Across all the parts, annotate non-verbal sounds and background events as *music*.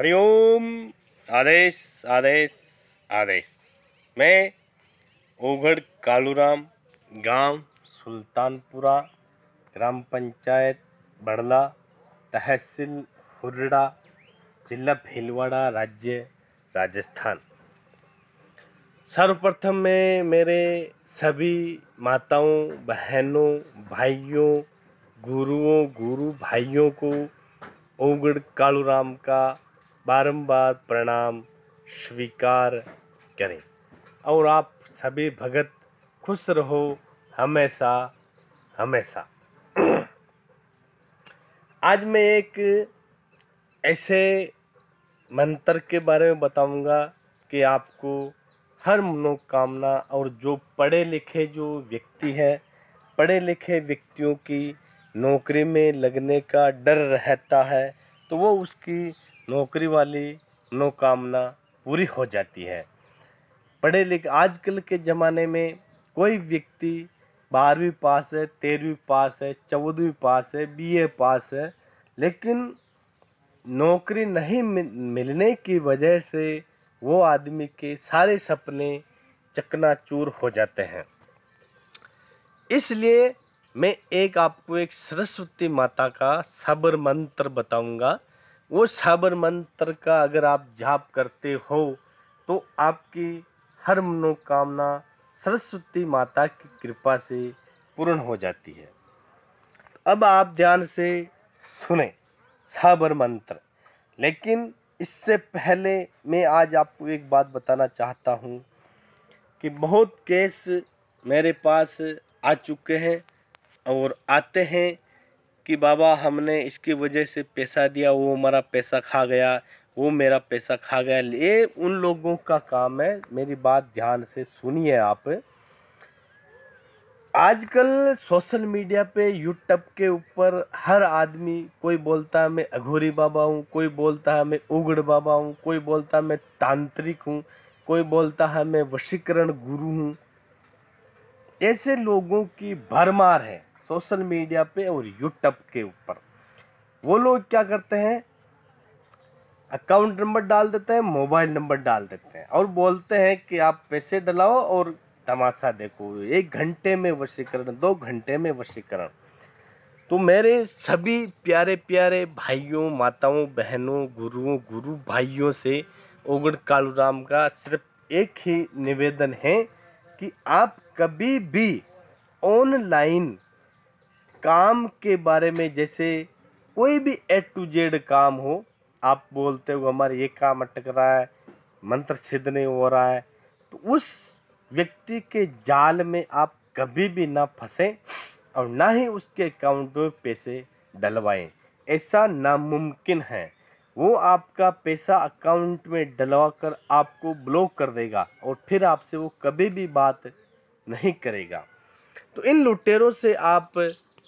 हरिओम आदेश आदेश आदेश मैं ओगढ़ कालूराम गांव सुल्तानपुरा ग्राम पंचायत बड़ला तहसील हुर्रा जिला भीलवाड़ा राज्य राजस्थान सर्वप्रथम मैं मेरे सभी माताओं बहनों भाइयों गुरुओं गुरु भाइयों को ओगढ़ कालूराम का बारंबार प्रणाम स्वीकार करें और आप सभी भगत खुश रहो हमेशा हमेशा आज मैं एक ऐसे मंत्र के बारे में बताऊंगा कि आपको हर मनोकामना और जो पढ़े लिखे जो व्यक्ति हैं पढ़े लिखे व्यक्तियों की नौकरी में लगने का डर रहता है तो वो उसकी नौकरी वाली मनोकामना पूरी हो जाती है पढ़े लिखे आजकल के ज़माने में कोई व्यक्ति बारहवीं पास है तेरहवीं पास है चौदहवीं पास है बीए पास है लेकिन नौकरी नहीं मिलने की वजह से वो आदमी के सारे सपने चकनाचूर हो जाते हैं इसलिए मैं एक आपको एक सरस्वती माता का सबर मंत्र बताऊंगा वो साबर मंत्र का अगर आप जाप करते हो तो आपकी हर मनोकामना सरस्वती माता की कृपा से पूर्ण हो जाती है अब आप ध्यान से सुने साबर मंत्र लेकिन इससे पहले मैं आज आपको एक बात बताना चाहता हूँ कि बहुत केस मेरे पास आ चुके हैं और आते हैं कि बाबा हमने इसकी वजह से पैसा दिया वो हमारा पैसा खा गया वो मेरा पैसा खा गया ये उन लोगों का काम है मेरी बात ध्यान से सुनिए आप आजकल सोशल मीडिया पे यूट्यूब के ऊपर हर आदमी कोई बोलता है मैं अघोरी बाबा हूँ कोई बोलता है मैं उगड़ बाबा हूँ कोई बोलता है मैं तांत्रिक हूँ कोई बोलता है मैं वशीकरण गुरु हूँ ऐसे लोगों की भरमार है सोशल मीडिया पे और यूट्यूब के ऊपर वो लोग क्या करते हैं अकाउंट नंबर डाल देते हैं मोबाइल नंबर डाल देते हैं और बोलते हैं कि आप पैसे डलाओ और तमाशा देखो एक घंटे में वशीकरण दो घंटे में वशीकरण तो मेरे सभी प्यारे प्यारे भाइयों माताओं बहनों गुरुओं गुरु भाइयों से ओगड़ कालू राम का सिर्फ एक ही निवेदन है कि आप कभी भी ऑनलाइन काम के बारे में जैसे कोई भी ए टू जेड काम हो आप बोलते हो हमारा ये काम अटक रहा है मंत्र सिद्ध नहीं हो रहा है तो उस व्यक्ति के जाल में आप कभी भी ना फंसें और ना ही उसके अकाउंट में पैसे डलवाएं ऐसा नामुमकिन है वो आपका पैसा अकाउंट में डलवा कर आपको ब्लॉक कर देगा और फिर आपसे वो कभी भी बात नहीं करेगा तो इन लुटेरों से आप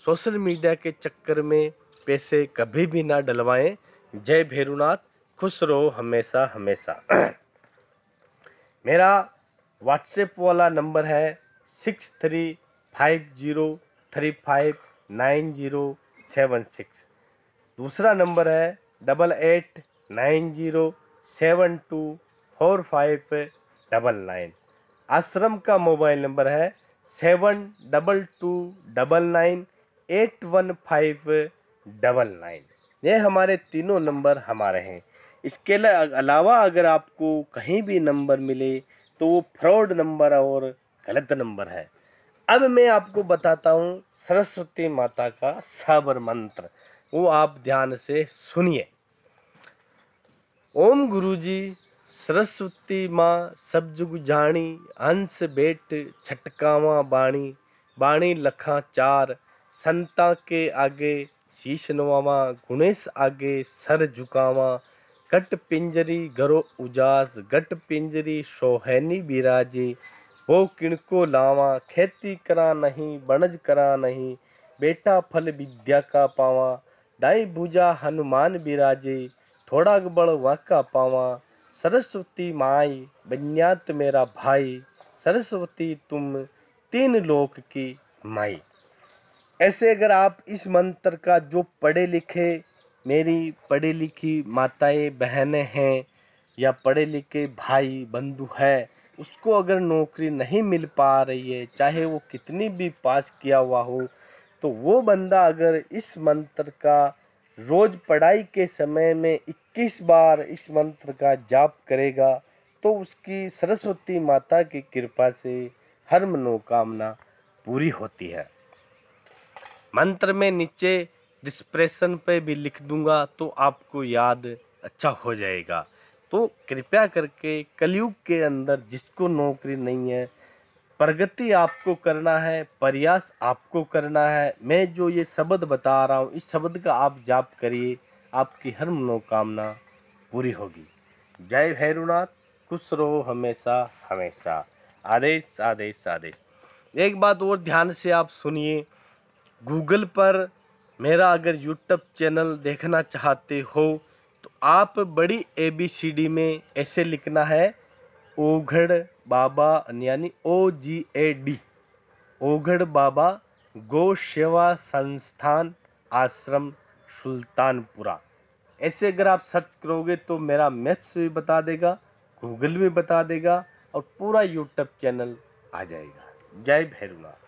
सोशल मीडिया के चक्कर में पैसे कभी भी ना डलवाएं जय भैरुनाथ खुश रहो हमेशा हमेशा *clears throat* मेरा व्हाट्सएप वाला नंबर है six three five zero three five nine zero seven six दूसरा नंबर है double eight nine zero seven two four five double nine आश्रम का मोबाइल नंबर है seven double two double nine eight one five double nine ये हमारे तीनों number हमारे हैं इसके अलावा अगर आपको कहीं भी नंबर मिले तो वो फ्रॉड नंबर और गलत नंबर है अब मैं आपको बताता हूँ सरस्वती माता का साबर मंत्र वो आप ध्यान से सुनिए ओम गुरुजी सरस्वती माँ सब जुग जानी हंस बेट छटकावा बाणी बाणी लखा चार संता के आगे शीश नवामा गुणेश आगे सर झुकावा गट पिंजरी गरो उजास गट पिंजरी सोहैनी बिराजे वो किणको लावा खेती करा नहीं बणज करा नहीं बेटा फल विद्या का पावा डाई भुजा हनुमान बिराजे थोड़ा बड़ वाका पावा सरस्वती माई बन्यात मेरा भाई सरस्वती तुम तीन लोक की माई ऐसे अगर आप इस मंत्र का जो पढ़े लिखे मेरी पढ़ी लिखी माताएं बहनें हैं या पढ़े लिखे भाई बंधु है उसको अगर नौकरी नहीं मिल पा रही है चाहे वो कितनी भी पास किया हुआ हो तो वो बंदा अगर इस मंत्र का रोज़ पढ़ाई के समय में 21 बार इस मंत्र का जाप करेगा तो उसकी सरस्वती माता की कृपा से हर मनोकामना पूरी होती है मंत्र में नीचे डिस्प्रेशन पे भी लिख दूंगा तो आपको याद अच्छा हो जाएगा तो कृपया करके कलयुग के अंदर जिसको नौकरी नहीं है प्रगति आपको करना है प्रयास आपको करना है मैं जो ये शब्द बता रहा हूँ इस शब्द का आप जाप करिए आपकी हर मनोकामना पूरी होगी जय भैरुनाथ खुश रहो हमेशा हमेशा आदेश आदेश आदेश एक बात और ध्यान से आप सुनिए गूगल पर मेरा अगर यूट्यूब चैनल देखना चाहते हो तो आप बड़ी ए बी सी डी में ऐसे लिखना है ओघड़ बाबा यानी ओ जी ए डी ओघड़ बाबा गो सेवा संस्थान आश्रम सुल्तानपुरा ऐसे अगर आप सर्च करोगे तो मेरा मैप्स भी बता देगा गूगल भी बता देगा और पूरा यूट्यूब चैनल आ जाएगा जय भैरुनाथ